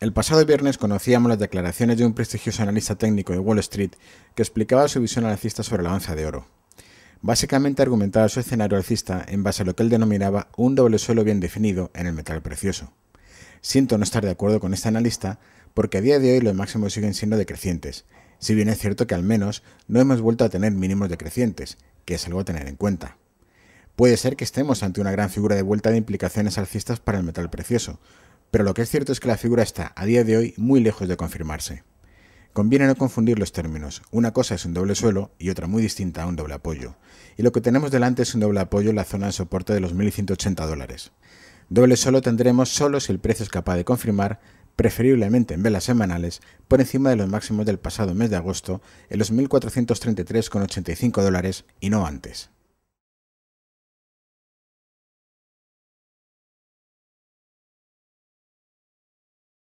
El pasado viernes conocíamos las declaraciones de un prestigioso analista técnico de Wall Street que explicaba su visión alcista sobre la onza de oro. Básicamente argumentaba su escenario alcista en base a lo que él denominaba un doble suelo bien definido en el metal precioso. Siento no estar de acuerdo con este analista porque a día de hoy los máximos siguen siendo decrecientes, si bien es cierto que al menos no hemos vuelto a tener mínimos decrecientes, que es algo a tener en cuenta. Puede ser que estemos ante una gran figura de vuelta de implicaciones alcistas para el metal precioso, pero lo que es cierto es que la figura está, a día de hoy, muy lejos de confirmarse. Conviene no confundir los términos. Una cosa es un doble suelo y otra muy distinta a un doble apoyo. Y lo que tenemos delante es un doble apoyo en la zona de soporte de los 1.180 dólares. Doble suelo tendremos solo si el precio es capaz de confirmar, preferiblemente en velas semanales, por encima de los máximos del pasado mes de agosto en los 1.433,85 dólares y no antes.